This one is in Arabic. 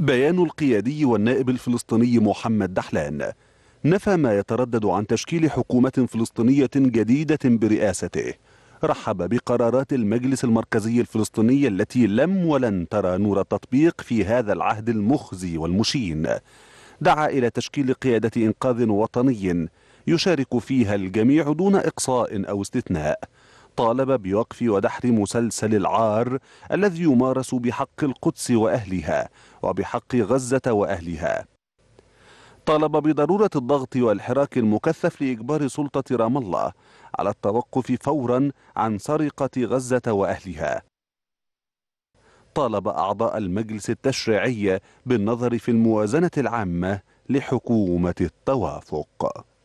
بيان القيادي والنائب الفلسطيني محمد دحلان نفى ما يتردد عن تشكيل حكومة فلسطينية جديدة برئاسته رحب بقرارات المجلس المركزي الفلسطيني التي لم ولن ترى نور التطبيق في هذا العهد المخزي والمشين دعا إلى تشكيل قيادة إنقاذ وطني يشارك فيها الجميع دون إقصاء أو استثناء طالب بوقف ودحر مسلسل العار الذي يمارس بحق القدس وأهلها وبحق غزة وأهلها طالب بضرورة الضغط والحراك المكثف لإجبار سلطة رام الله على التوقف فورا عن سرقة غزة وأهلها طالب أعضاء المجلس التشريعي بالنظر في الموازنة العامة لحكومة التوافق